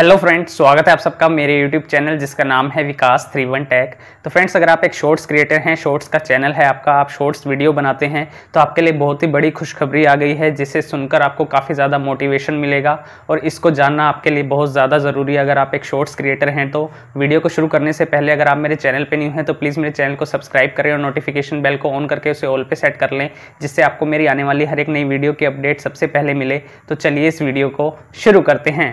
hello friends स्वागत है आप सबका मेरे यूट्यूब चैनल जिसका नाम है विकास थ्री वन टैक तो फ्रेंड्स अगर आप एक शॉर्ट्स क्रिएटर हैं शॉर्ट्स का चैनल है आपका आप शॉर्ट्स वीडियो बनाते हैं तो आपके लिए बहुत ही बड़ी खुशखबरी आ गई है जिसे सुनकर आपको काफ़ी ज़्यादा मोटिवेशन मिलेगा और इसको जानना आपके लिए बहुत ज़्यादा ज़रूरी है अगर आप एक शॉर्ट्स क्रिएटर हैं तो वीडियो को शुरू करने से पहले अगर आप मेरे चैनल पर न्यू हैं तो प्लीज़ मेरे चैनल को सब्सक्राइब करें और नोटिफिकेशन बेल को ऑन करके उसे ऑल पर सेट कर लें जिससे आपको मेरी आने वाली हर एक नई वीडियो की अपडेट सबसे पहले मिले तो चलिए इस वीडियो को शुरू करते हैं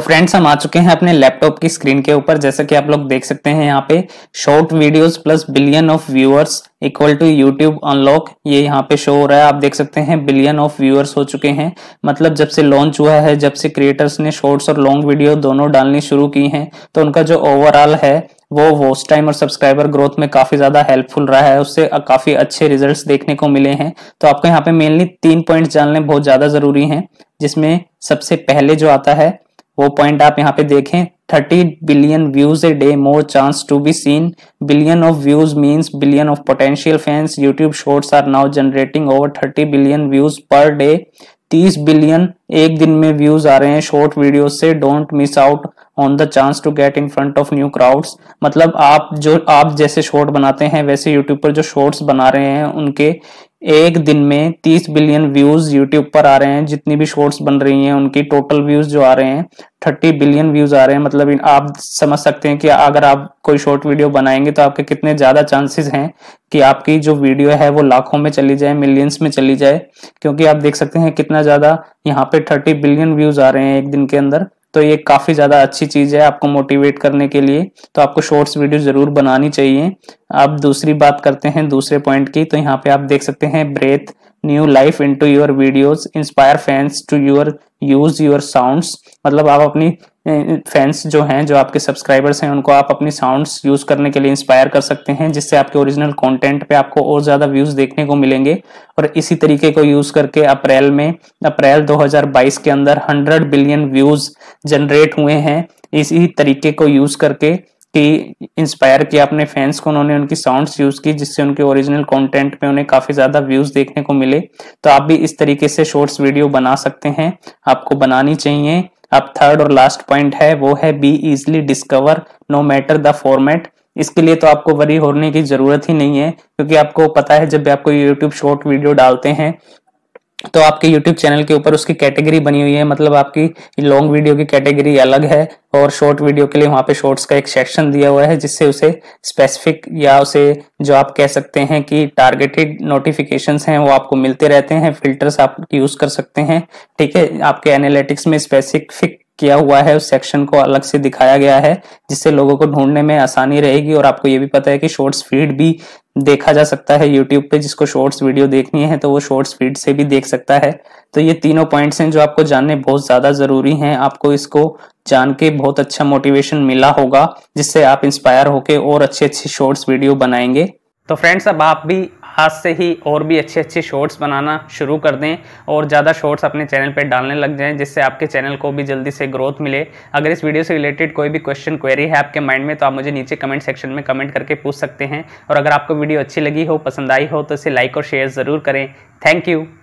फ्रेंड्स तो हम आ चुके हैं अपने लैपटॉप की स्क्रीन के ऊपर जैसा कि आप लोग देख सकते हैं यहाँ पे short videos plus billion of viewers equal to YouTube unlock ये यहाँ पे शो हो रहा है आप देख सकते हैं बिलियन ऑफ व्यूअर्स हो चुके हैं मतलब जब से लॉन्च हुआ है जब से क्रिएटर्स ने शॉर्ट्स और लॉन्ग वीडियो दोनों डालनी शुरू की है तो उनका जो ओवरऑल है वो वोस्ट टाइम और सब्सक्राइबर ग्रोथ में काफी ज्यादा हेल्पफुल रहा है उससे काफी अच्छे रिजल्ट्स देखने को मिले हैं तो आपको यहाँ पे मेनली तीन पॉइंट्स जानने बहुत ज्यादा जरूरी हैं जिसमें सबसे पहले जो आता है वो पॉइंट आप यहाँ पे देखें 30 billion views a day more chance to be seen billion of views means billion of potential fans YouTube shorts are now generating over 30 billion views per day 30 billion एक दिन में व्यूज आ रहे हैं शॉर्ट वीडियो से don't miss out on the chance to get in front of new crowds मतलब आप जो आप जैसे शॉर्ट बनाते हैं वैसे यूट्यूब पर जो शॉर्ट्स बना रहे हैं उनके एक दिन में 30 बिलियन व्यूज यूट्यूब पर आ रहे हैं जितनी भी शॉर्ट्स बन रही हैं उनकी टोटल व्यूज जो आ रहे हैं 30 बिलियन व्यूज आ रहे हैं मतलब आप समझ सकते हैं कि अगर आप कोई शॉर्ट वीडियो बनाएंगे तो आपके कितने ज्यादा चांसेस हैं कि आपकी जो वीडियो है वो लाखों में चली जाए मिलियंस में चली जाए क्योंकि आप देख सकते हैं कितना ज्यादा यहाँ पे थर्टी बिलियन व्यूज आ रहे हैं एक दिन के अंदर तो ये काफ़ी ज़्यादा अच्छी चीज़ है आपको मोटिवेट करने के लिए तो आपको शॉर्ट्स वीडियो ज़रूर बनानी चाहिए अब दूसरी बात करते हैं दूसरे पॉइंट की तो यहाँ पे आप देख सकते हैं breathe new life into your videos inspire fans to your use your sounds मतलब आप अपनी फैंस जो हैं जो आपके सब्सक्राइबर्स हैं उनको आप अपनी साउंड्स यूज करने के लिए इंस्पायर कर सकते हैं जिससे आपके ओरिजिनल कंटेंट पे आपको और ज्यादा व्यूज देखने को मिलेंगे और इसी तरीके को यूज करके अप्रैल में अप्रैल 2022 के अंदर 100 बिलियन व्यूज जनरेट हुए हैं इसी तरीके को यूज करके कि इंस्पायर किया अपने फैंस को उन्होंने उनकी साउंड्स यूज की जिससे उनके ओरिजिनल कंटेंट पे उन्हें काफी ज्यादा व्यूज देखने को मिले तो आप भी इस तरीके से शॉर्ट्स वीडियो बना सकते हैं आपको बनानी चाहिए अब थर्ड और लास्ट पॉइंट है वो है be easily discover no matter the format इसके लिए तो आपको वरी होने की जरूरत ही नहीं है क्योंकि आपको पता है जब भी आपको यूट्यूब शॉर्ट वीडियो डालते हैं तो आपके YouTube चैनल के ऊपर उसकी कैटेगरी बनी हुई है मतलब आपकी लॉन्ग वीडियो की कैटेगरी अलग है और शॉर्ट वीडियो के लिए वहाँ पे शॉर्ट्स का एक सेक्शन दिया हुआ है जिससे उसे स्पेसिफिक या उसे जो आप कह सकते हैं कि टारगेटेड नोटिफिकेशन हैं वो आपको मिलते रहते हैं फिल्टर्स आप यूज कर सकते हैं ठीक है आपके एनालिटिक्स में स्पेसिफिक किया हुआ है उस सेक्शन को अलग से दिखाया गया है जिससे लोगों को ढूंढने में आसानी रहेगी और आपको ये भी पता है कि शॉर्ट्स फीड भी देखा जा सकता है यूट्यूब पे जिसको शॉर्ट्स वीडियो देखनी है तो वो शॉर्ट्स फीड से भी देख सकता है तो ये तीनों पॉइंट्स हैं जो आपको जानने बहुत ज़्यादा ज़रूरी हैं आपको इसको जान के बहुत अच्छा मोटिवेशन मिला होगा जिससे आप इंस्पायर होके और अच्छे अच्छे शॉर्ट्स वीडियो बनाएंगे तो फ्रेंड्स अब आप भी आज से ही और भी अच्छे अच्छे शॉर्ट्स बनाना शुरू कर दें और ज़्यादा शॉर्ट्स अपने चैनल पर डालने लग जाएं जिससे आपके चैनल को भी जल्दी से ग्रोथ मिले अगर इस वीडियो से रिलेटेड कोई भी क्वेश्चन क्वेरी है आपके माइंड में तो आप मुझे नीचे कमेंट सेक्शन में कमेंट करके पूछ सकते हैं और अगर आपको वीडियो अच्छी लगी हो पसंद आई हो तो इसे लाइक और शेयर ज़रूर करें थैंक यू